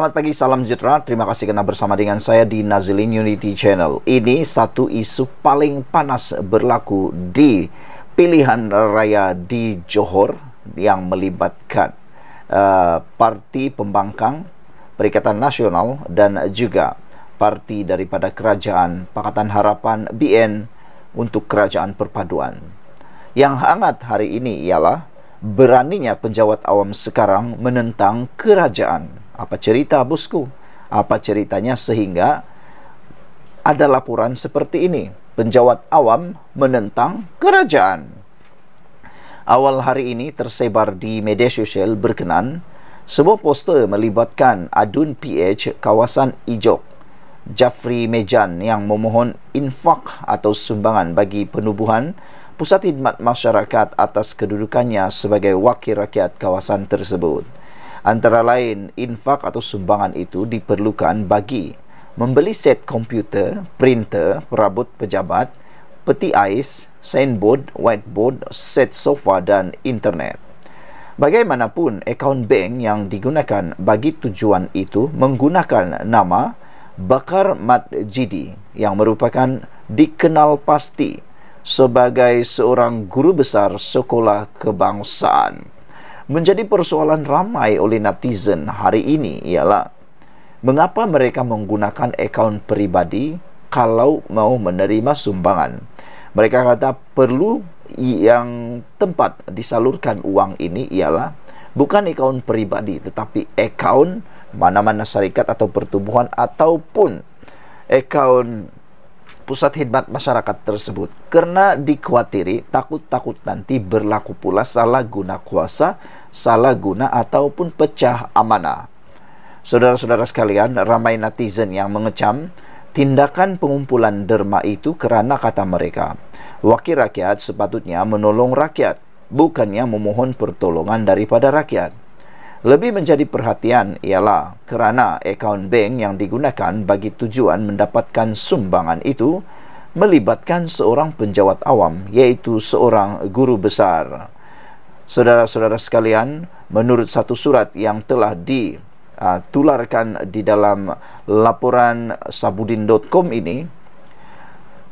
Selamat pagi, salam sejahtera. Terima kasih kena bersama dengan saya di Nazilin Unity Channel. Ini satu isu paling panas berlaku di pilihan raya di Johor yang melibatkan uh, Parti Pembangkang, Perikatan Nasional dan juga Parti daripada Kerajaan Pakatan Harapan BN untuk Kerajaan Perpaduan. Yang hangat hari ini ialah beraninya penjawat awam sekarang menentang kerajaan apa cerita bosku apa ceritanya sehingga ada laporan seperti ini penjawat awam menentang kerajaan awal hari ini tersebar di media sosial berkenan sebuah poster melibatkan adun PH kawasan Ijok Jafri Mejan yang memohon infak atau sumbangan bagi penubuhan Pusat Khidmat Masyarakat atas kedudukannya sebagai wakil rakyat kawasan tersebut. Antara lain, infak atau sumbangan itu diperlukan bagi membeli set komputer, printer, perabot pejabat, peti ais, signboard, whiteboard, set sofa dan internet. Bagaimanapun, akaun bank yang digunakan bagi tujuan itu menggunakan nama Bakar Mat Jidi yang merupakan dikenal pasti sebagai seorang guru besar sekolah kebangsaan menjadi persoalan ramai oleh netizen hari ini ialah mengapa mereka menggunakan akaun peribadi kalau mau menerima sumbangan. Mereka kata perlu yang tempat disalurkan uang ini ialah bukan akaun peribadi tetapi akaun mana-mana syarikat atau pertubuhan ataupun akaun pusat khidmat masyarakat tersebut kerana dikhawatiri takut-takut nanti berlaku pula salah guna kuasa salah guna ataupun pecah amanah. Saudara-saudara sekalian, ramai netizen yang mengecam tindakan pengumpulan derma itu kerana kata mereka, wakil rakyat sepatutnya menolong rakyat, bukannya memohon pertolongan daripada rakyat. Lebih menjadi perhatian ialah kerana akaun bank yang digunakan bagi tujuan mendapatkan sumbangan itu melibatkan seorang penjawat awam iaitu seorang guru besar saudara-saudara sekalian, menurut satu surat yang telah ditularkan uh, di dalam laporan sabudin.com ini,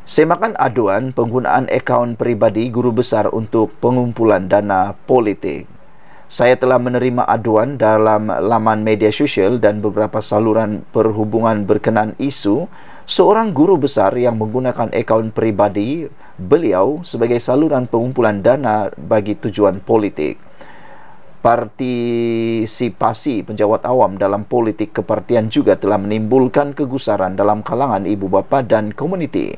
semakan aduan penggunaan akaun pribadi guru besar untuk pengumpulan dana politik. Saya telah menerima aduan dalam laman media sosial dan beberapa saluran perhubungan berkenaan isu seorang guru besar yang menggunakan akaun peribadi beliau sebagai saluran pengumpulan dana bagi tujuan politik. Partisipasi penjawat awam dalam politik kepartian juga telah menimbulkan kegusaran dalam kalangan ibu bapa dan komuniti.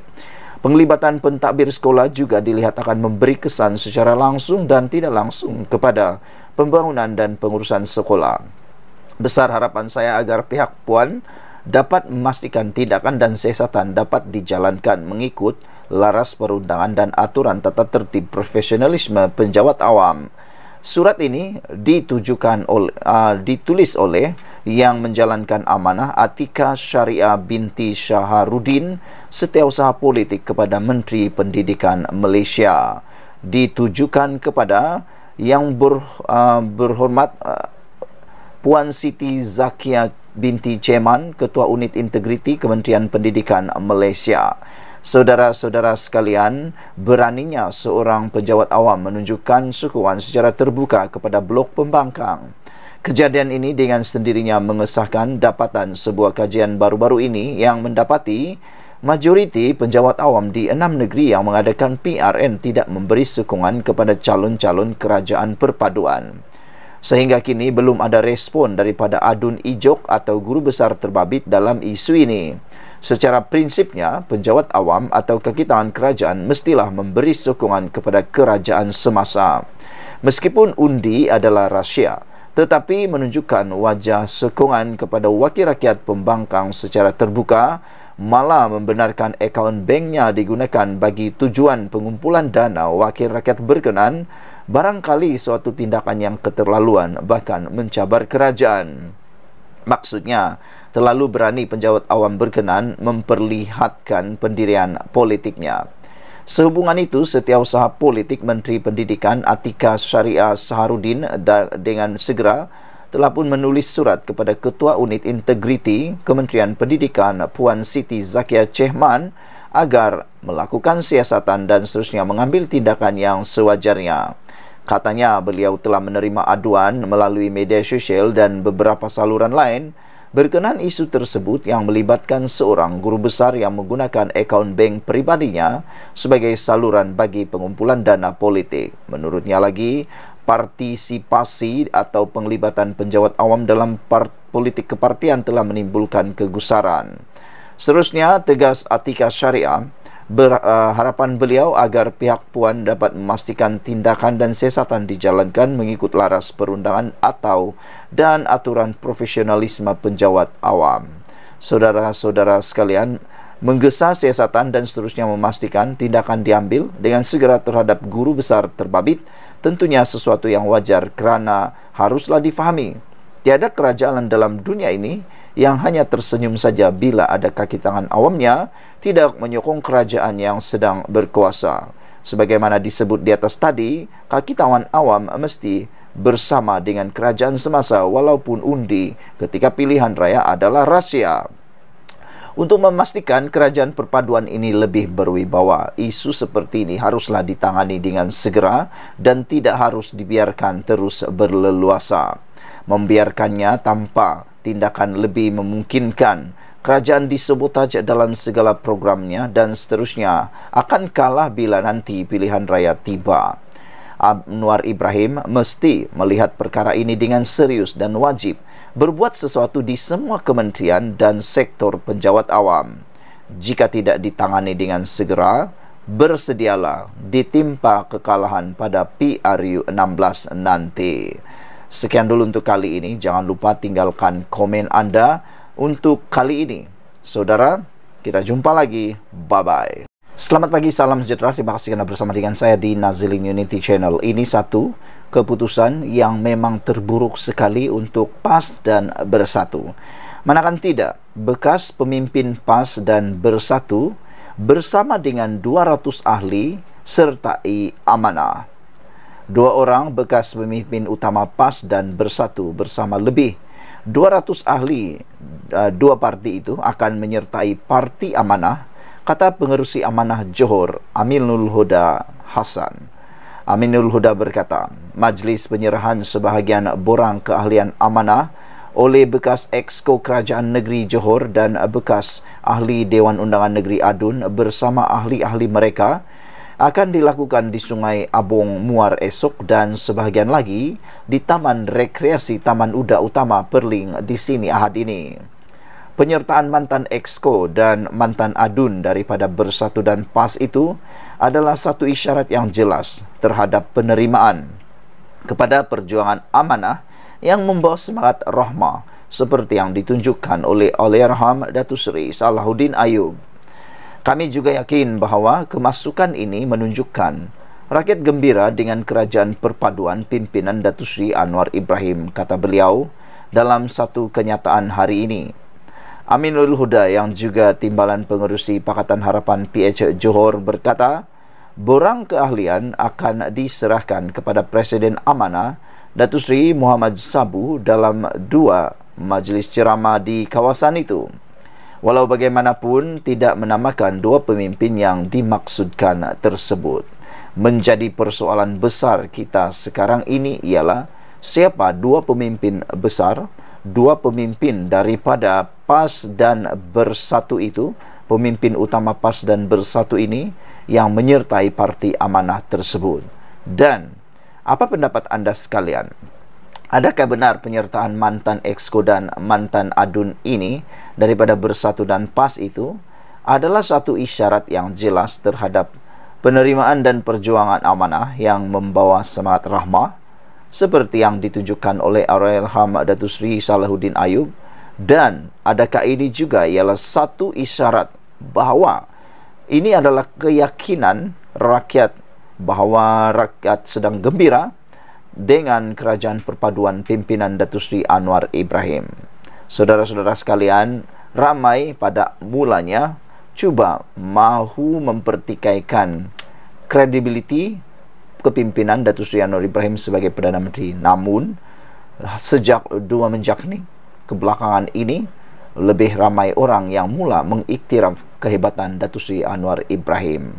Penglibatan pentadbir sekolah juga dilihat akan memberi kesan secara langsung dan tidak langsung kepada pembangunan dan pengurusan sekolah. Besar harapan saya agar pihak puan dapat memastikan tindakan dan sesatan dapat dijalankan mengikut laras perundangan dan aturan tata tertib profesionalisme penjawat awam. Surat ini ditujukan oleh, uh, ditulis oleh yang menjalankan amanah Atika Syariah binti Syaharudin setiausaha politik kepada Menteri Pendidikan Malaysia ditujukan kepada yang ber, uh, berhormat uh, Puan Siti Zakia binti Ceman, Ketua Unit Integriti Kementerian Pendidikan Malaysia. Saudara-saudara sekalian, beraninya seorang pejabat awam menunjukkan sukuan secara terbuka kepada blok pembangkang. Kejadian ini dengan sendirinya mengesahkan dapatan sebuah kajian baru-baru ini yang mendapati majoriti penjawat awam di enam negeri yang mengadakan PRN tidak memberi sokongan kepada calon-calon kerajaan perpaduan. Sehingga kini belum ada respon daripada Adun Ijok atau Guru Besar Terbabit dalam isu ini. Secara prinsipnya, penjawat awam atau kekitaan kerajaan mestilah memberi sokongan kepada kerajaan semasa. Meskipun undi adalah rahsia, tetapi menunjukkan wajah sokongan kepada wakil rakyat pembangkang secara terbuka malah membenarkan akaun banknya digunakan bagi tujuan pengumpulan dana wakil rakyat berkenan barangkali suatu tindakan yang keterlaluan bahkan mencabar kerajaan. Maksudnya, terlalu berani penjawat awam berkenan memperlihatkan pendirian politiknya. Sehubungan itu, setiausaha politik Menteri Pendidikan Atika Syariah Saharudin dengan segera telah pun menulis surat kepada Ketua Unit Integriti Kementerian Pendidikan Puan Siti Zakia Cehman agar melakukan siasatan dan seterusnya mengambil tindakan yang sewajarnya. Katanya beliau telah menerima aduan melalui media sosial dan beberapa saluran lain berkenaan isu tersebut yang melibatkan seorang guru besar yang menggunakan akaun bank peribadinya sebagai saluran bagi pengumpulan dana politik. Menurutnya lagi, partisipasi atau penglibatan penjawat awam dalam politik kepartian telah menimbulkan kegusaran. Seterusnya, tegas Atika Syariah, Uh, harapan beliau agar pihak puan dapat memastikan tindakan dan sesatan dijalankan mengikut laras perundangan atau dan aturan profesionalisme penjawat awam. Saudara-saudara sekalian, menggesa sesatan dan seterusnya memastikan tindakan diambil dengan segera terhadap guru besar terbabit tentunya sesuatu yang wajar kerana haruslah difahami. Tiada kerajaan dalam dunia ini yang hanya tersenyum saja bila ada kaki tangan awamnya tidak menyokong kerajaan yang sedang berkuasa. Sebagaimana disebut di atas tadi, kaki tangan awam mesti bersama dengan kerajaan semasa walaupun undi ketika pilihan raya adalah rahsia. Untuk memastikan kerajaan perpaduan ini lebih berwibawa, isu seperti ini haruslah ditangani dengan segera dan tidak harus dibiarkan terus berleluasa. Membiarkannya tanpa tindakan lebih memungkinkan kerajaan disebut saja dalam segala programnya dan seterusnya akan kalah bila nanti pilihan raya tiba. Anwar Ibrahim mesti melihat perkara ini dengan serius dan wajib berbuat sesuatu di semua kementerian dan sektor penjawat awam. Jika tidak ditangani dengan segera, bersedialah ditimpa kekalahan pada PRU 16 nanti. Sekian dulu untuk kali ini. Jangan lupa tinggalkan komen Anda untuk kali ini. Saudara, kita jumpa lagi. Bye-bye. Selamat pagi, salam sejahtera. Terima kasih karena bersama dengan saya di Naziling Unity Channel. Ini satu keputusan yang memang terburuk sekali untuk PAS dan Bersatu. Manakan tidak, bekas pemimpin PAS dan Bersatu bersama dengan 200 ahli sertai amanah dua orang bekas pemimpin utama PAS dan bersatu bersama lebih 200 ahli uh, dua parti itu akan menyertai Parti Amanah kata pengerusi Amanah Johor Aminul Huda Hasan Aminul Huda berkata majlis penyerahan sebahagian borang keahlian Amanah oleh bekas exco Kerajaan Negeri Johor dan bekas Ahli Dewan Undangan Negeri Adun bersama ahli-ahli mereka akan dilakukan di Sungai Abong Muar esok dan sebahagian lagi di Taman Rekreasi Taman Uda Utama Perling di sini ahad ini. Penyertaan mantan Exco dan mantan Adun daripada Bersatu dan PAS itu adalah satu isyarat yang jelas terhadap penerimaan kepada perjuangan amanah yang membawa semangat rahmah seperti yang ditunjukkan oleh Oleh Arham Salahuddin Ayub. Kami juga yakin bahawa kemasukan ini menunjukkan rakyat gembira dengan kerajaan perpaduan pimpinan Datu Sri Anwar Ibrahim, kata beliau dalam satu kenyataan hari ini. Aminul Huda yang juga timbalan pengerusi Pakatan Harapan PH Johor berkata, borang keahlian akan diserahkan kepada Presiden Amanah Datu Sri Muhammad Sabu dalam dua majlis ceramah di kawasan itu walau bagaimanapun tidak menamakan dua pemimpin yang dimaksudkan tersebut. Menjadi persoalan besar kita sekarang ini ialah siapa dua pemimpin besar, dua pemimpin daripada PAS dan Bersatu itu, pemimpin utama PAS dan Bersatu ini yang menyertai parti amanah tersebut. Dan apa pendapat anda sekalian? Adakah benar penyertaan mantan exco dan mantan adun ini daripada bersatu dan pas itu adalah satu isyarat yang jelas terhadap penerimaan dan perjuangan amanah yang membawa semangat rahmah seperti yang ditunjukkan oleh Arailham Datusri Salahuddin Ayub dan adakah ini juga ialah satu isyarat bahawa ini adalah keyakinan rakyat bahawa rakyat sedang gembira dengan kerajaan perpaduan pimpinan Datu Sri Anwar Ibrahim. Saudara-saudara sekalian, ramai pada mulanya cuba mahu mempertikaikan kredibiliti kepimpinan Datu Sri Anwar Ibrahim sebagai Perdana Menteri. Namun, sejak dua menjak ini, kebelakangan ini, lebih ramai orang yang mula mengiktiraf kehebatan Datu Sri Anwar Ibrahim.